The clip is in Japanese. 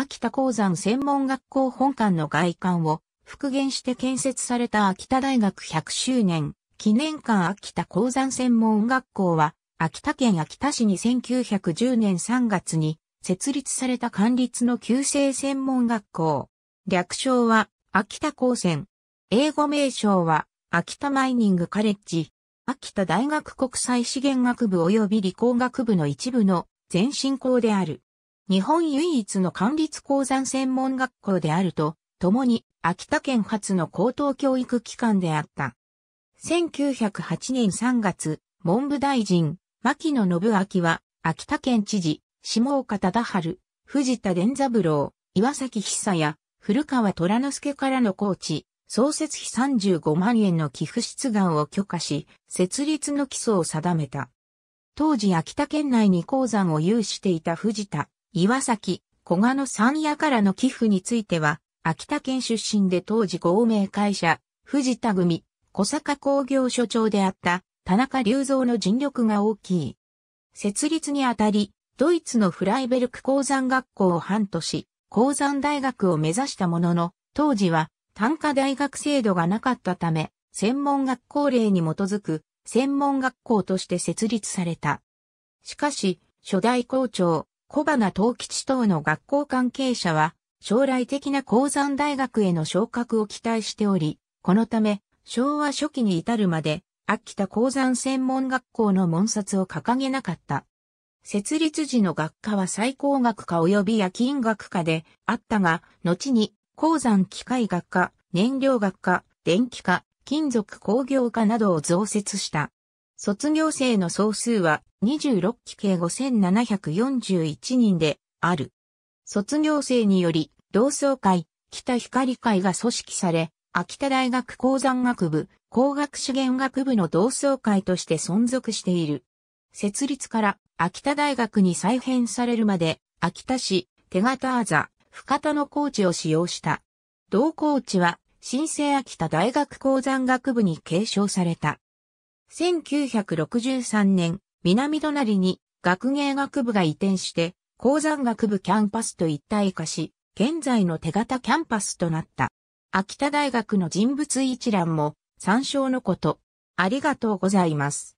秋田鉱山専門学校本館の外観を復元して建設された秋田大学100周年記念館秋田鉱山専門学校は秋田県秋田市に1910年3月に設立された管立の旧制専門学校。略称は秋田高専。英語名称は秋田マイニングカレッジ。秋田大学国際資源学部及び理工学部の一部の前進校である。日本唯一の管理鉱山専門学校であると、共に秋田県初の高等教育機関であった。1908年3月、文部大臣、牧野信明は、秋田県知事、下岡忠春、藤田伝三郎、岩崎久や、古川虎之助からのコーチ、創設費35万円の寄付出願を許可し、設立の基礎を定めた。当時秋田県内に鉱山を有していた藤田、岩崎、古賀の山野からの寄付については、秋田県出身で当時合名会社、藤田組、小坂工業所長であった田中隆三の尽力が大きい。設立にあたり、ドイツのフライベルク鉱山学校を半年、鉱山大学を目指したものの、当時は単科大学制度がなかったため、専門学校令に基づく専門学校として設立された。しかし、初代校長、小花東吉等の学校関係者は、将来的な鉱山大学への昇格を期待しており、このため、昭和初期に至るまで、秋田鉱山専門学校の門札を掲げなかった。設立時の学科は最高学科及び夜勤学科であったが、後に鉱山機械学科、燃料学科、電気科、金属工業科などを増設した。卒業生の総数は26期計5741人である。卒業生により、同窓会、北光会が組織され、秋田大学鉱山学部、工学資源学部の同窓会として存続している。設立から秋田大学に再編されるまで、秋田市、手形あざ、深田の高地を使用した。同高地は、新生秋田大学鉱山学部に継承された。1963年、南隣に学芸学部が移転して、鉱山学部キャンパスと一体化し、現在の手形キャンパスとなった。秋田大学の人物一覧も参照のこと。ありがとうございます。